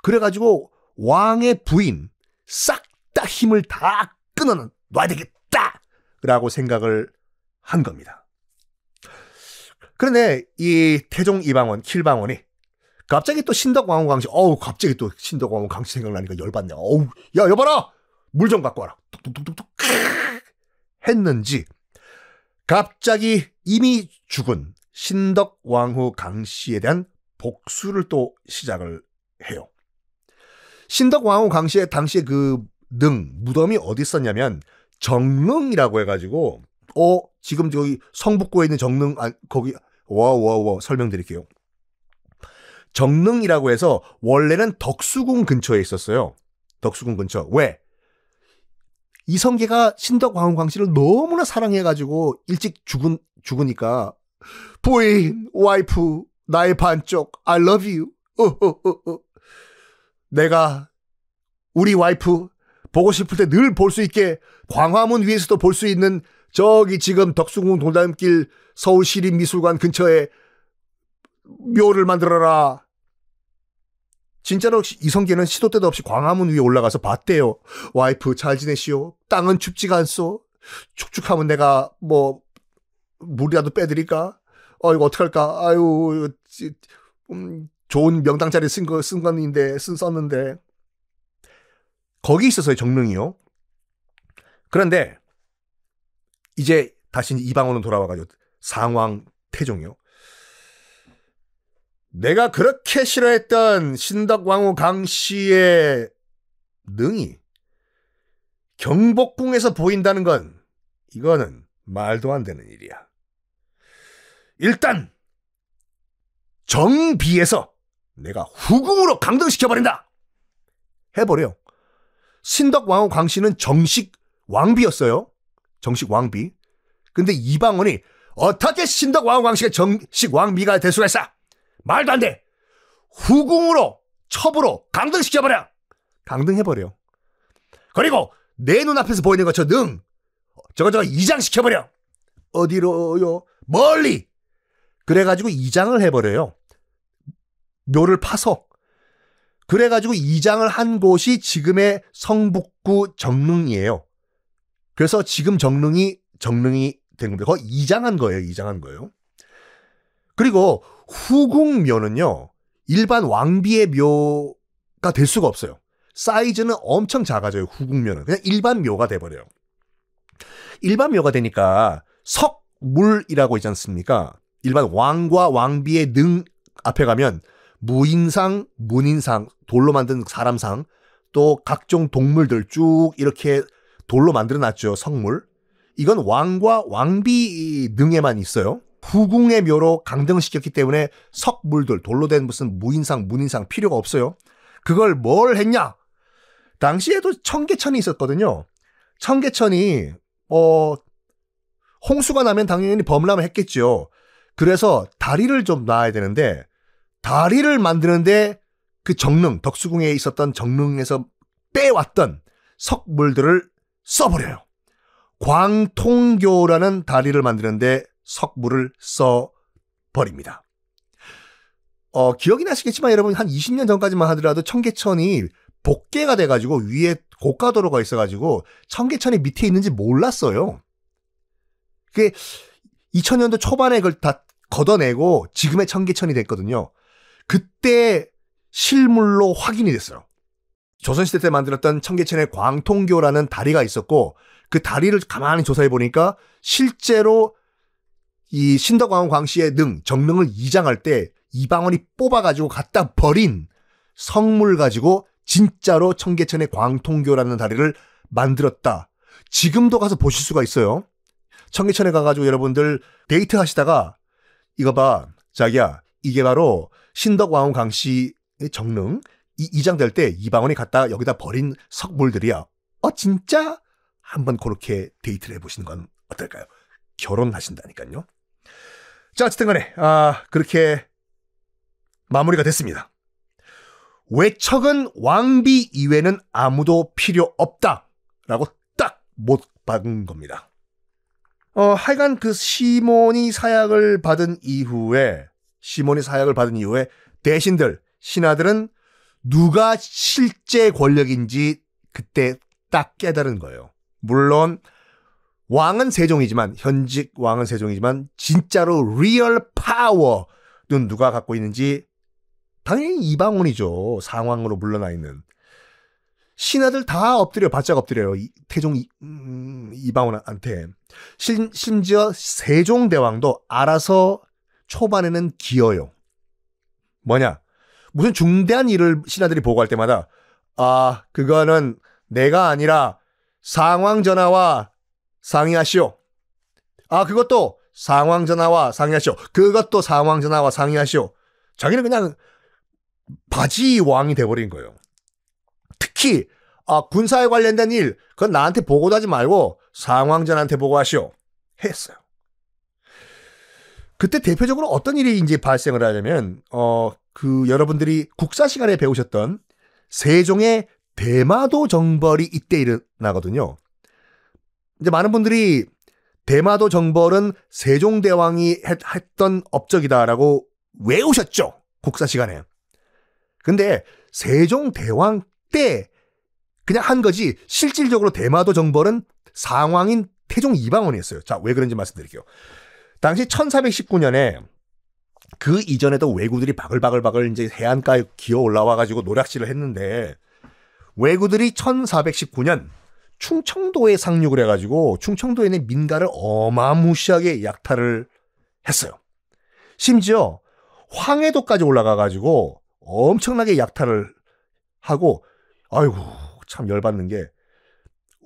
그래가지고 왕의 부인 싹 다 힘을 다 끊어놔야 되겠다! 라고 생각을 한 겁니다. 그런데 이 태종 이방원, 킬방원이 갑자기 또 신덕 왕후 강씨, 어우, 갑자기 또 신덕 왕후 강씨 생각나니까 열받네. 어우, 야, 여봐라! 물 좀 갖고 와라. 뚝뚝뚝뚝뚝. 했는지, 갑자기 이미 죽은 신덕 왕후 강씨에 대한 복수를 또 시작을 해요. 신덕 왕후 강씨의 당시에 그 능, 무덤이 어디 있었냐면, 정릉이라고 해가지고, 어, 지금 저기 성북구에 있는 정릉, 아, 거기 와워와 설명드릴게요. 정릉이라고 해서 원래는 덕수궁 근처에 있었어요. 덕수궁 근처. 왜? 이성계가 신덕왕후광씨를 너무나 사랑해가지고 일찍 죽은, 죽으니까 부인, 와이프, 나의 반쪽, I love you. 어, 어, 어, 내가 우리 와이프 보고 싶을 때 늘 볼 수 있게 광화문 위에서도 볼 수 있는 저기 지금 덕수궁 돌담길 서울시립미술관 근처에 묘를 만들어라. 진짜로 이성계는 시도 때도 없이 광화문 위에 올라가서 봤대요. 와이프 잘 지내시오. 땅은 춥지가 않소. 축축하면 내가 뭐 물이라도 빼드릴까? 어 이거 어떡할까? 아유 음, 좋은 명당 자리 쓴거 쓴 건인데 쓴 썼는데 거기 있어서의 정릉이요 그런데 이제 다시 이방원은 돌아와가지고 상황 태종이요. 내가 그렇게 싫어했던 신덕왕후 강씨의 능이 경복궁에서 보인다는 건 이거는 말도 안 되는 일이야. 일단 정비에서 내가 후궁으로 강등시켜버린다. 해버려. 신덕왕후 강씨는 정식 왕비였어요. 정식 왕비. 근데 이방원이 어떻게 신덕 왕왕씨가 정식 왕비가 될 수가 있어? 말도 안 돼. 후궁으로 첩으로 강등시켜버려. 강등해버려. 그리고 내 눈앞에서 보이는 것처럼 능 저거 저거 이장시켜버려. 어디로요? 멀리. 그래가지고 이장을 해버려요. 묘를 파서. 그래가지고 이장을 한 곳이 지금의 성북구 정릉이에요. 그래서 지금 정릉이 정릉이 된 건데 거의 이장한 거예요. 이장한 거예요. 그리고 후궁묘는요. 일반 왕비의 묘가 될 수가 없어요. 사이즈는 엄청 작아져요. 후궁묘는 그냥 일반 묘가 돼 버려요. 일반 묘가 되니까 석물이라고 있지 않습니까? 일반 왕과 왕비의 능 앞에 가면 무인상, 문인상, 돌로 만든 사람상, 또 각종 동물들 쭉 이렇게 돌로 만들어 놨죠, 성물. 이건 왕과 왕비 능에만 있어요. 후궁의 묘로 강등시켰기 때문에 석물들 돌로 된 무슨 무인상, 문인상 필요가 없어요. 그걸 뭘 했냐? 당시에도 청계천이 있었거든요. 청계천이, 어, 홍수가 나면 당연히 범람을 했겠죠. 그래서 다리를 좀 놔야 되는데, 다리를 만드는데 그 정릉, 덕수궁에 있었던 정릉에서 빼왔던 석물들을 써버려요. 광통교라는 다리를 만드는데 석물을 써버립니다. 어, 기억이 나시겠지만 여러분 한 20년 전까지만 하더라도 청계천이 복개가 돼가지고 위에 고가도로가 있어가지고 청계천이 밑에 있는지 몰랐어요. 그게 2000년도 초반에 그걸 다 걷어내고 지금의 청계천이 됐거든요. 그때 실물로 확인이 됐어요. 조선시대 때 만들었던 청계천의 광통교라는 다리가 있었고 그 다리를 가만히 조사해 보니까 실제로 이 신덕왕 후 광씨의 능 정릉을 이장할 때 이방원이 뽑아가지고 갖다 버린 성물 가지고 진짜로 청계천의 광통교라는 다리를 만들었다. 지금도 가서 보실 수가 있어요. 청계천에 가가지고 여러분들 데이트 하시다가 이거 봐 자기야 이게 바로 신덕왕후 광씨의 정릉 이장될 때 이방원이 갖다 여기다 버린 석물들이야. 어 진짜? 한번 그렇게 데이트를 해보시는 건 어떨까요? 결혼하신다니까요. 자 어쨌든 간에 아 그렇게 마무리가 됐습니다. 외척은 왕비 이외는 에 아무도 필요 없다라고 딱 못 박은 겁니다. 어, 하여간 그 시몬이 사약을 받은 이후에 시몬이 사약을 받은 이후에 대신들 신하들은 누가 실제 권력인지 그때 딱 깨달은 거예요. 물론 왕은 세종이지만 현직 왕은 세종이지만 진짜로 리얼 파워는 누가 갖고 있는지 당연히 이방원이죠. 상황으로 물러나 있는 신하들 다 엎드려 바짝 엎드려요. 이, 태종 이, 음, 이방원한테 심지어 세종대왕도 알아서 초반에는 기어요. 뭐냐? 무슨 중대한 일을 신하들이 보고할 때마다 아 그거는 내가 아니라 상황 전화와 상의하시오. 아 그것도 상황 전화와 상의하시오. 그것도 상황 전화와 상의하시오. 자기는 그냥 바지 왕이 돼버린 거예요. 특히 아, 군사에 관련된 일 그건 나한테 보고도 하지 말고 상황전한테 보고하시오. 했어요. 그때 대표적으로 어떤 일이 이제 발생을 하냐면 어그 여러분들이 국사 시간에 배우셨던 세종의 대마도 정벌이 이때 일어나거든요. 이제 많은 분들이 대마도 정벌은 세종대왕이 했, 던 업적이다라고 외우셨죠. 국사 시간에. 근데 세종대왕 때 그냥 한 거지 실질적으로 대마도 정벌은 상황인 태종 이방원이었어요. 자, 왜 그런지 말씀드릴게요. 당시 1419년에 그 이전에도 왜구들이 바글바글바글 이제 해안가에 기어 올라와가지고 노략질을 했는데 왜구들이 1419년 충청도에 상륙을 해가지고 충청도에 있는 민가를 어마무시하게 약탈을 했어요. 심지어 황해도까지 올라가가지고 엄청나게 약탈을 하고 아이고 참 열받는 게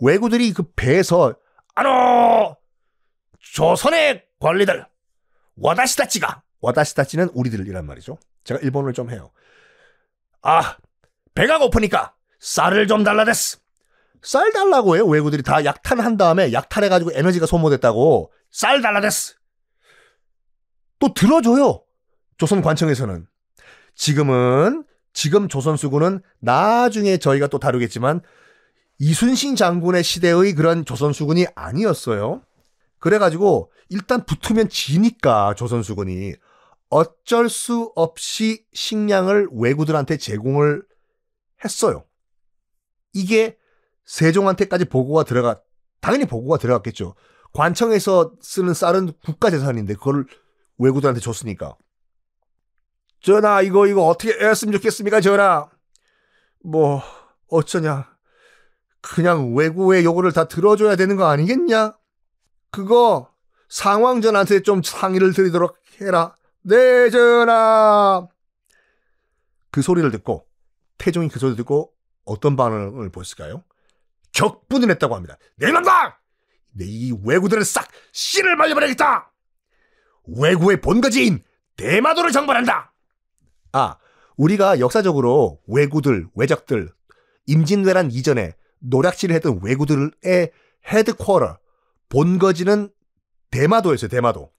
왜구들이 그 배에서 아노 조선의 관리들 와다시다치가 와다시다치는 우리들이란 말이죠. 제가 일본어를 좀 해요. 아, 배가 고프니까 쌀을 좀 달라 됐어쌀 달라고 해요. 외국들이 다약탈한 다음에 약탈해가지고 에너지가 소모됐다고 쌀 달라 됐어또 들어줘요. 조선 관청에서는. 지금은 지금 조선수군은 나중에 저희가 또 다루겠지만 이순신 장군의 시대의 그런 조선수군이 아니었어요. 그래가지고 일단 붙으면 지니까 조선수군이 어쩔 수 없이 식량을 왜구들한테 제공을 했어요. 이게 세종한테까지 보고가 들어가 당연히 보고가 들어갔겠죠. 관청에서 쓰는 쌀은 국가 재산인데 그걸 왜구들한테 줬으니까. 전하 이거 이거 어떻게 했으면 좋겠습니까, 전하? 뭐 어쩌냐? 그냥 왜구의 요구를 다 들어줘야 되는 거 아니겠냐? 그거 상황전한테 좀 상의를 드리도록 해라. 네, 전하. 그 소리를 듣고 태종이 그 소리를 듣고 어떤 반응을 보였을까요? 격분을 했다고 합니다. 내만다! 내이 왜구들을 싹 씨를 말려버리겠다! 왜구의 본거지인 대마도를 정벌한다! 아, 우리가 역사적으로 왜구들, 왜적들, 임진왜란 이전에 노략질을 했던 왜구들의 헤드쿼터, 본거지는 대마도였어요, 대마도.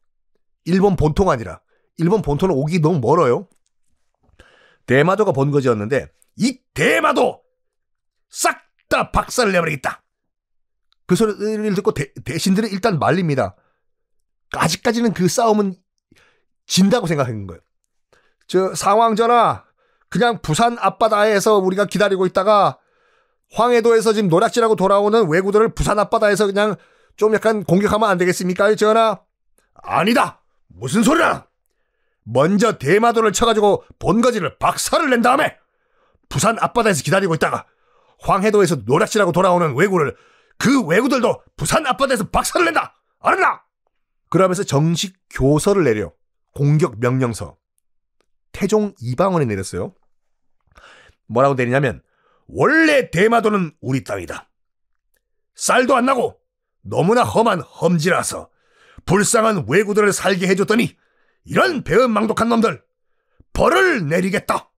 일본 본토가 아니라. 일본 본토는 오기 너무 멀어요. 대마도가 본거지였는데 이 대마도 싹 다 박살을 내버리겠다. 그 소리를 듣고 대, 대신들은 일단 말립니다. 아직까지는 그 싸움은 진다고 생각한 거예요. 저상황전화 그냥 부산 앞바다에서 우리가 기다리고 있다가 황해도에서 지금 노략질하고 돌아오는 왜구들을 부산 앞바다에서 그냥 좀 약간 공격하면 안 되겠습니까? 전화 아니다 무슨 소리야 먼저 대마도를 쳐가지고 본거지를 박살을 낸 다음에 부산 앞바다에서 기다리고 있다가 황해도에서 노략질하고 돌아오는 왜구를 그 왜구들도 부산 앞바다에서 박살을 낸다. 알았나? 그러면서 정식 교서를 내려 공격 명령서 태종 이방원에 내렸어요. 뭐라고 내리냐면 원래 대마도는 우리 땅이다. 쌀도 안 나고 너무나 험한 험지라서 불쌍한 왜구들을 살게 해줬더니 이런 배은망독한 놈들! 벌을 내리겠다!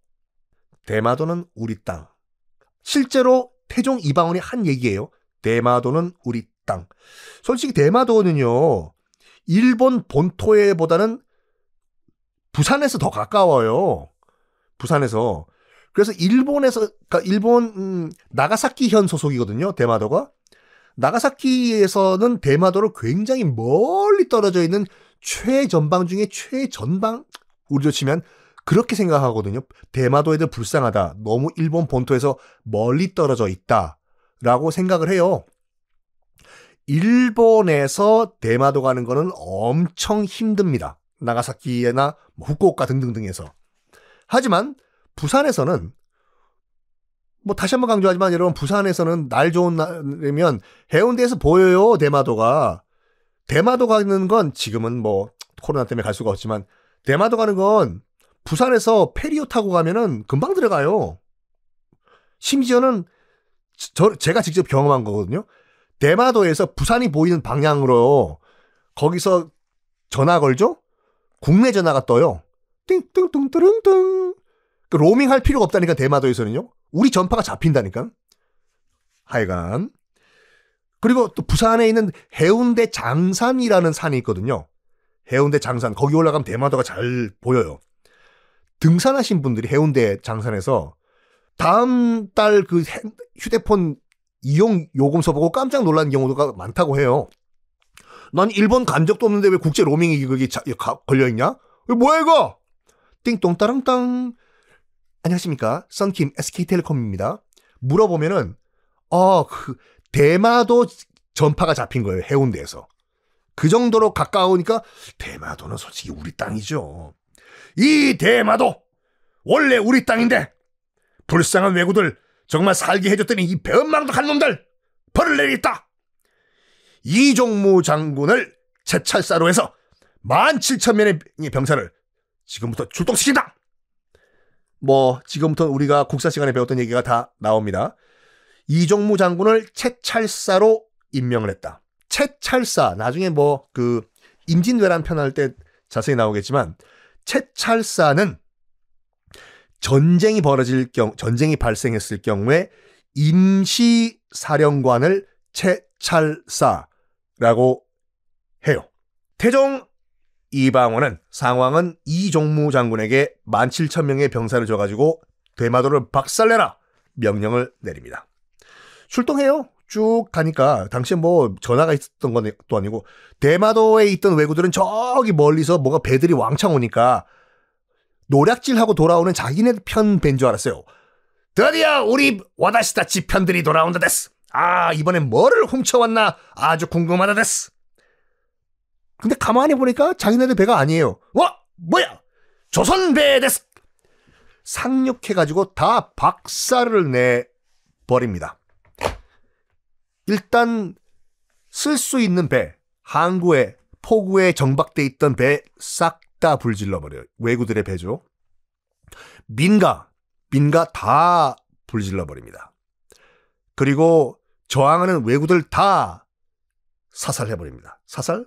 대마도는 우리 땅. 실제로 태종 이방원이 한 얘기예요. 대마도는 우리 땅. 솔직히 대마도는요, 일본 본토에보다는 부산에서 더 가까워요. 부산에서. 그래서 일본에서, 그러니까 일본, 음, 나가사키현 소속이거든요. 대마도가. 나가사키에서는 대마도를 굉장히 멀리 떨어져 있는 최전방 중에 최전방 우리도 치면 그렇게 생각하거든요. 대마도 애들 불쌍하다. 너무 일본 본토에서 멀리 떨어져 있다. 라고 생각을 해요. 일본에서 대마도 가는 거는 엄청 힘듭니다. 나가사키나 뭐 후쿠오카 등등등에서. 하지만 부산에서는 뭐 다시 한번 강조하지만 여러분 부산에서는 날 좋은 날이면 해운대에서 보여요 대마도가 대마도 가는 건 지금은 뭐 코로나 때문에 갈 수가 없지만 대마도 가는 건 부산에서 페리오 타고 가면은 금방 들어가요. 심지어는 저 제가 직접 경험한 거거든요. 대마도에서 부산이 보이는 방향으로 거기서 전화 걸죠? 국내 전화가 떠요. 띵뚱뚱뚜릉뚱. 그 로밍 할 필요가 없다니까 대마도에서는요. 우리 전파가 잡힌다니까. 하여간 그리고 또 부산에 있는 해운대 장산이라는 산이 있거든요. 해운대 장산 거기 올라가면 대마도가 잘 보여요. 등산하신 분들이 해운대 장산에서 다음 달 그 휴대폰 이용 요금서 보고 깜짝 놀란 경우가 많다고 해요. 난 일본 간 적도 없는데 왜 국제 로밍이 그게 걸려 있냐? 뭐야 이거? 띵동 따랑땅. 안녕하십니까? 썬킴 SK텔레콤입니다. 물어보면은 아그 대마도 전파가 잡힌 거예요. 해운대에서. 그 정도로 가까우니까 대마도는 솔직히 우리 땅이죠. 이 대마도 원래 우리 땅인데 불쌍한 왜구들 정말 살게 해줬더니 이 배은망덕한 놈들 벌을 내리겠다. 이종무 장군을 제찰사로 해서 만7천명의 병사를 지금부터 출동시킨다. 뭐 지금부터 우리가 국사 시간에 배웠던 얘기가 다 나옵니다. 이종무 장군을 채찰사로 임명을 했다. 채찰사 나중에 뭐 그 임진왜란 편할 때 자세히 나오겠지만 채찰사는 전쟁이 벌어질 경 전쟁이 발생했을 경우에 임시 사령관을 채찰사라고 해요. 태종 이방원은 상황은 이종무 장군에게 17,000명의 병사를 줘가지고 대마도를 박살내라 명령을 내립니다. 출동해요. 쭉 가니까 당시에 뭐 전화가 있었던 건 또 아니고 대마도에 있던 왜구들은 저기 멀리서 뭐가 배들이 왕창 오니까 노략질하고 돌아오는 자기네 편뵌 줄 알았어요. 드디어 우리 와다시다치 편들이 돌아온다 됐어. 아 이번엔 뭐를 훔쳐왔나 아주 궁금하다 됐어. 근데 가만히 보니까 자기네들 배가 아니에요. 와 어? 뭐야 조선 배 됐어. 상륙해가지고 다 박살을 내 버립니다. 일단 쓸 수 있는 배, 항구에 포구에 정박돼 있던 배 싹 다 불질러 버려요. 왜구들의 배죠. 민가, 민가 다 불질러 버립니다. 그리고 저항하는 왜구들 다 사살해 버립니다. 사살?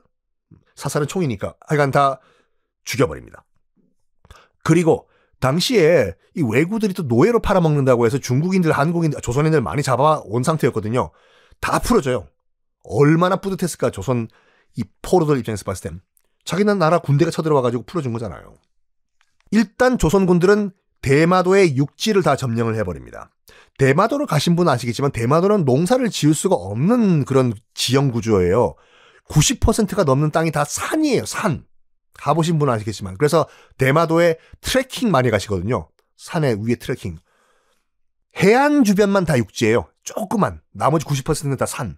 사살은 총이니까 하여간 다 죽여 버립니다. 그리고 당시에 이 왜구들이 또 노예로 팔아먹는다고 해서 중국인들, 한국인들, 조선인들 많이 잡아온 상태였거든요. 다 풀어져요. 얼마나 뿌듯했을까 조선 이 포로들 입장에서 봤을 땐자기는 나라 군대가 쳐들어와가지고 풀어준 거잖아요. 일단 조선군들은 대마도의 육지를 다 점령을 해버립니다. 대마도로 가신 분은 아시겠지만 대마도는 농사를 지을 수가 없는 그런 지형 구조예요. 90%가 넘는 땅이 다 산이에요, 산. 가보신 분은 아시겠지만. 그래서 대마도에 트레킹 많이 가시거든요. 산에 위에 트레킹. 해안 주변만 다 육지예요. 조그만 나머지 90%는 다 산.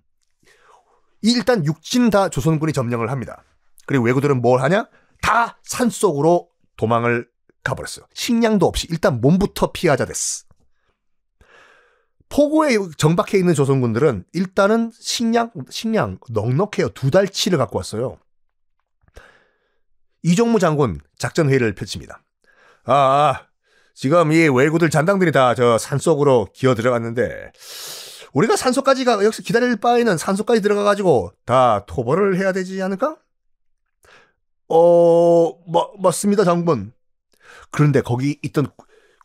일단 육진 다 조선군이 점령을 합니다. 그리고 왜구들은 뭘 하냐? 다 산속으로 도망을 가버렸어요. 식량도 없이 일단 몸부터 피하자 됐어. 포구에 정박해 있는 조선군들은 일단은 식량, 식량 넉넉해요. 두 달치를 갖고 왔어요. 이종무 장군 작전회의를 펼칩니다. 아, 아 지금 이왜구들 잔당들이 다 저 산속으로 기어 들어갔는데 우리가 산속까지가 역시 기다릴 바에는 산속까지 들어가가지고 다 토벌을 해야 되지 않을까? 어, 마, 뭐, 맞습니다, 장군. 그런데 거기 있던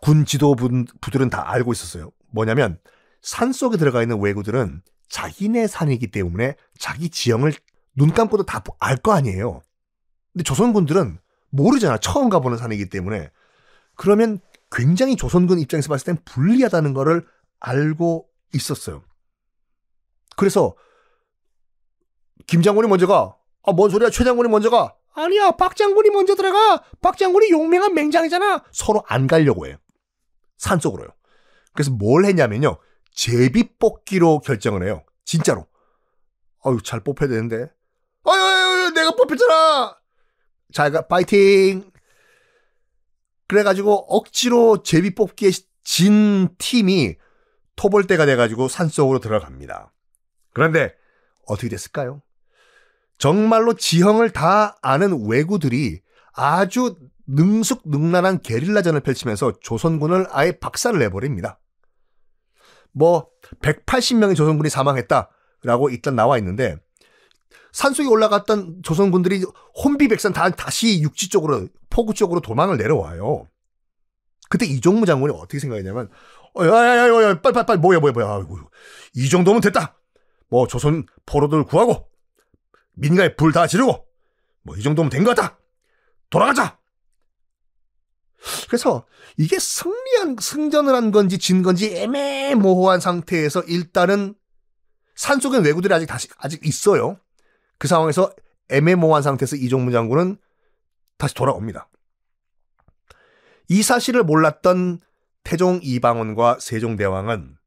군 지도부들은 다 알고 있었어요. 뭐냐면 산 속에 들어가 있는 왜구들은 자기네 산이기 때문에 자기 지형을 눈 감고도 다 알 거 아니에요. 근데 조선군들은 모르잖아. 처음 가보는 산이기 때문에. 그러면 굉장히 조선군 입장에서 봤을 땐 불리하다는 거를 알고 있었어요. 그래서 김장군이 먼저 가. 아, 뭔 소리야? 최장군이 먼저 가. 아니야, 박장군이 먼저 들어가. 박장군이 용맹한 맹장이잖아. 서로 안 가려고 해요. 산속으로요. 그래서 뭘 했냐면요. 제비 뽑기로 결정을 해요. 진짜로. 아유, 잘 뽑혀야 되는데. 아유, 아유, 아유 내가 뽑혔잖아. 자기가 파이팅 그래가지고 억지로 제비 뽑기에 진 팀이 토벌대가 돼가지고 산속으로 들어갑니다. 그런데 어떻게 됐을까요? 정말로 지형을 다 아는 왜구들이 아주 능숙능란한 게릴라전을 펼치면서 조선군을 아예 박살을 내버립니다. 뭐 180명의 조선군이 사망했다라고 일단 나와 있는데 산속에 올라갔던 조선군들이 혼비백산 다, 다시 육지 쪽으로 포구 쪽으로 도망을 내려와요. 그때 이종무 장군이 어떻게 생각했냐면 어, 야야야야 빨빨빨 뭐야 뭐야 뭐야 아이고 이 정도면 됐다. 뭐 조선 포로들 구하고 민가에 불 다 지르고 뭐 이 정도면 된 거다. 돌아가자. 그래서 이게 승리한 승전을 한 건지 진 건지 애매모호한 상태에서 일단은 산속엔 왜구들이 아직 다시 아직 있어요. 그 상황에서 애매모호한 상태에서 이종무 장군은 다시 돌아옵니다. 이 사실을 몰랐던 태종 이방원과 세종대왕은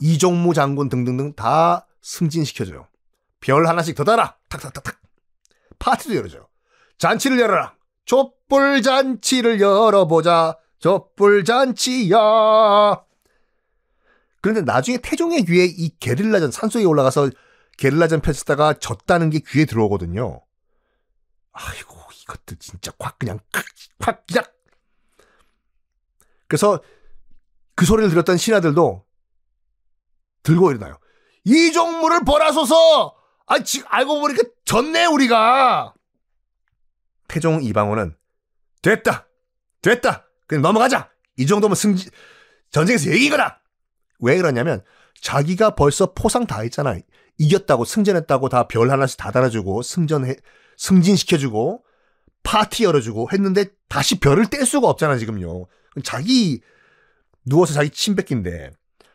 이종무 장군 등등등 다 승진시켜줘요. 별 하나씩 더 달아! 탁탁탁탁! 파티도 열어줘요. 잔치를 열어라! 촛불 잔치를 열어보자! 촛불 잔치야! 그런데 나중에 태종의 귀에 이 게릴라전 산속에 올라가서 게릴라전 펼치다가 졌다는 게 귀에 들어오거든요. 아이고 이것도 진짜 확 그냥 콱, 그냥 그래서 그 소리를 들었던 신하들도 들고 일어나요. 이 종물을 벌하소서! 아, 지금 알고 보니까 졌네, 우리가! 태종 이방원은 됐다! 됐다! 그냥 넘어가자! 이 정도면 승지, 전쟁에서 얘기거라왜 그러냐면, 자기가 벌써 포상 다 했잖아. 이겼다고 승전했다고 다 별 하나씩 다 달아주고 승전해 승진시켜주고 파티 열어주고 했는데 다시 별을 뗄 수가 없잖아 지금요. 자기 누워서 자기 침 뱉긴데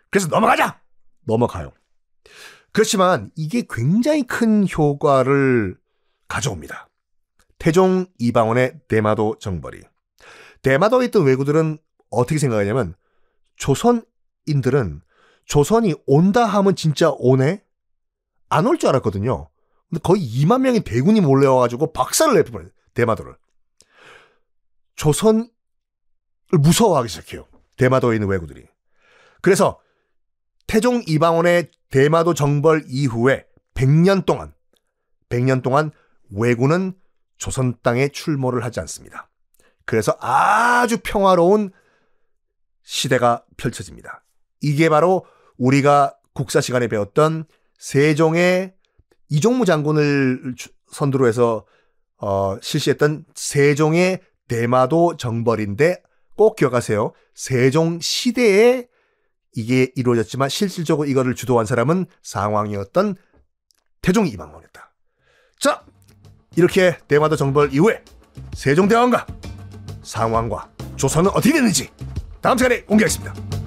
그래서 넘어가자 넘어가요. 그렇지만 이게 굉장히 큰 효과를 가져옵니다. 태종 이방원의 대마도 정벌이. 대마도에 있던 왜구들은 어떻게 생각하냐면 조선인들은 조선이 온다 하면 진짜 오네? 안 올 줄 알았거든요. 근데 거의 2만 명의 대군이 몰려와가지고 박살을 내버려요. 대마도를. 조선을 무서워하기 시작해요. 대마도에 있는 왜구들이. 그래서 태종 이방원의 대마도 정벌 이후에 100년 동안 100년 동안 왜군은 조선 땅에 출몰을 하지 않습니다. 그래서 아주 평화로운 시대가 펼쳐집니다. 이게 바로 우리가 국사 시간에 배웠던 세종의 이종무 장군을 선두로 해서 어, 실시했던 세종의 대마도 정벌인데 꼭 기억하세요. 세종 시대에 이게 이루어졌지만 실질적으로 이거를 주도한 사람은 상황이었던 태종 이방원이었다. 자, 이렇게 대마도 정벌 이후에 세종대왕과 상황과 조선은 어떻게 됐는지 다음 시간에 공개하겠습니다.